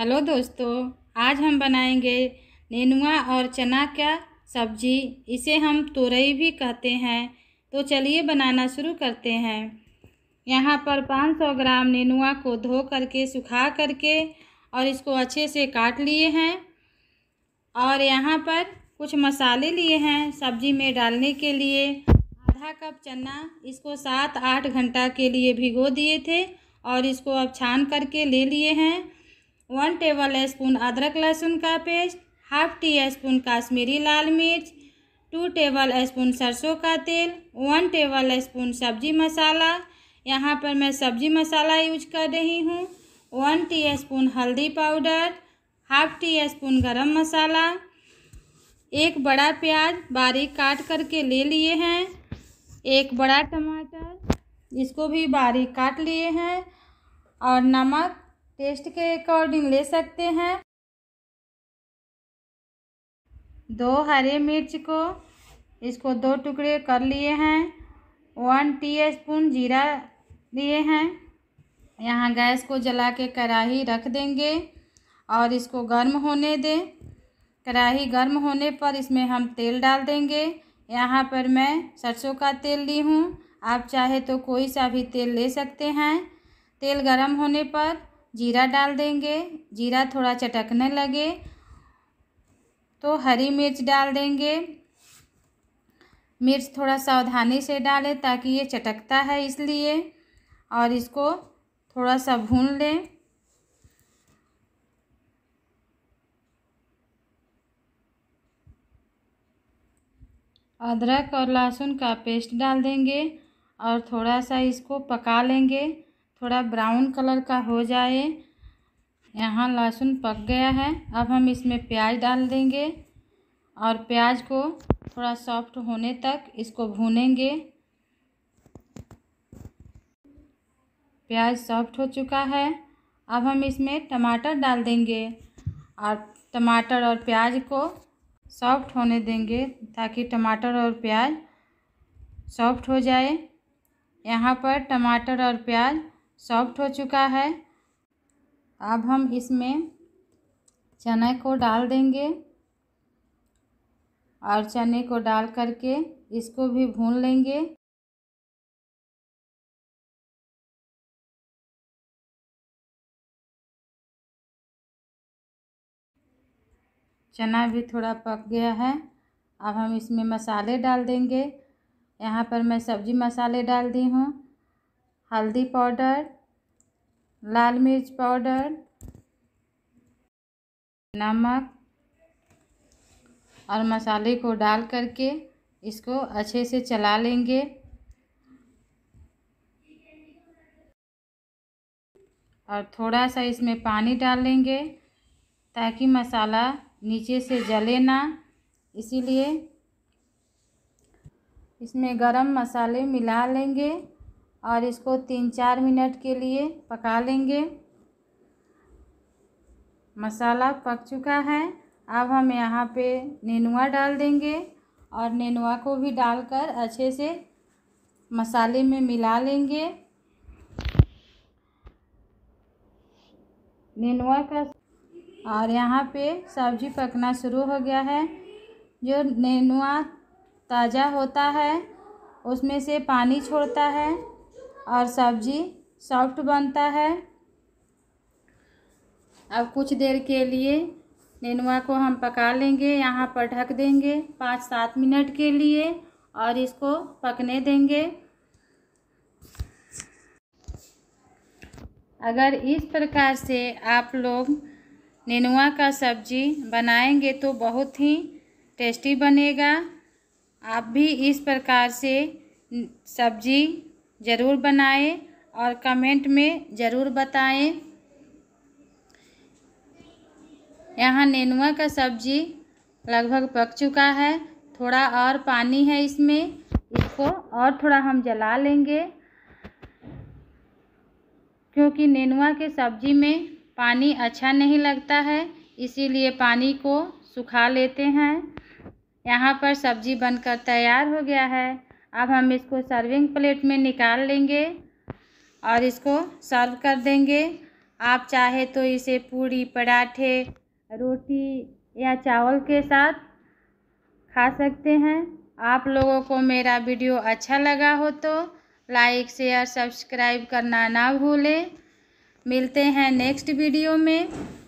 hello दोस्तों आज हम बनाएंगे नेनुआ और चना का सब्जी इसे हम तोरई भी कहते हैं तो चलिए बनाना शुरू करते हैं यहाँ पर 500 ग्राम नेनुआ को धो करके सुखा करके और इसको अच्छे से काट लिए हैं और यहाँ पर कुछ मसाले लिए हैं सब्जी में डालने के लिए आधा कप चना इसको सात आठ घंटा के लिए भिगो दिए थे और इसको अब छान करके ले लिए हैं वन टेबल स्पून अदरक लहसुन का paste half teaspoon Kashmiri लाल मिर्च टू टेबल स्पून सरसों का तेल वन टेबल स्पून सब्जी मसाला यहाँ पर मैं सब्जी मसाला यूज कर रही हूँ वन टी स्पून हल्दी powder half teaspoon garam masala एक बड़ा प्याज बारीक काट करके ले लिए हैं एक बड़ा टमाटर इसको भी बारीक काट लिए हैं और नमक टेस्ट के अकॉर्डिंग ले सकते हैं दो हरे मिर्च को इसको दो टुकड़े कर लिए हैं वन टी स्पून जीरा लिए हैं यहाँ गैस को जला के कढ़ाही रख देंगे और इसको गर्म होने दें कढ़ाही गर्म होने पर इसमें हम तेल डाल देंगे यहाँ पर मैं सरसों का तेल ली हूँ आप चाहे तो कोई सा भी तेल ले सकते हैं तेल गर्म होने पर जीरा डाल देंगे जीरा थोड़ा चटकने लगे तो हरी मिर्च डाल देंगे मिर्च थोड़ा सावधानी से डालें ताकि ये चटकता है इसलिए और इसको थोड़ा सा भून लें अदरक और लहसुन का पेस्ट डाल देंगे और थोड़ा सा इसको पका लेंगे थोड़ा ब्राउन कलर का हो जाए यहाँ लहसुन पक गया है अब हम इसमें प्याज डाल देंगे और प्याज को थोड़ा सॉफ्ट होने तक इसको भूनेंगे प्याज सॉफ्ट हो चुका है अब हम इसमें टमाटर डाल देंगे और टमाटर और प्याज को सॉफ्ट होने देंगे ताकि टमाटर और प्याज सॉफ्ट हो जाए यहाँ पर टमाटर और प्याज सॉफ्ट हो चुका है अब हम इसमें चने को डाल देंगे और चने को डाल करके इसको भी भून लेंगे चना भी थोड़ा पक गया है अब हम इसमें मसाले डाल देंगे यहाँ पर मैं सब्ज़ी मसाले डाल दी हूँ हल्दी पाउडर लाल मिर्च पाउडर नमक और मसाले को डाल करके इसको अच्छे से चला लेंगे और थोड़ा सा इसमें पानी डाल लेंगे ताकि मसाला नीचे से जले ना इसीलिए इसमें गरम मसाले मिला लेंगे और इसको तीन चार मिनट के लिए पका लेंगे मसाला पक चुका है अब हम यहाँ पे नेनुआ डाल देंगे और नेनुआ को भी डालकर अच्छे से मसाले में मिला लेंगे नेनुआ का और यहाँ पे सब्जी पकना शुरू हो गया है जो नेनुआ ताज़ा होता है उसमें से पानी छोड़ता है और सब्जी सॉफ्ट बनता है अब कुछ देर के लिए नेनुआ को हम पका लेंगे यहाँ पर ढक देंगे पाँच सात मिनट के लिए और इसको पकने देंगे अगर इस प्रकार से आप लोग नेनुआ का सब्जी बनाएंगे तो बहुत ही टेस्टी बनेगा आप भी इस प्रकार से सब्जी ज़रूर बनाएं और कमेंट में ज़रूर बताएं यहाँ नेनुआ का सब्जी लगभग पक चुका है थोड़ा और पानी है इसमें इसको और थोड़ा हम जला लेंगे क्योंकि नेनुआ के सब्जी में पानी अच्छा नहीं लगता है इसीलिए पानी को सुखा लेते हैं यहाँ पर सब्जी बनकर तैयार हो गया है अब हम इसको सर्विंग प्लेट में निकाल लेंगे और इसको सर्व कर देंगे आप चाहे तो इसे पूड़ी पराठे रोटी या चावल के साथ खा सकते हैं आप लोगों को मेरा वीडियो अच्छा लगा हो तो लाइक शेयर सब्सक्राइब करना ना भूलें मिलते हैं नेक्स्ट वीडियो में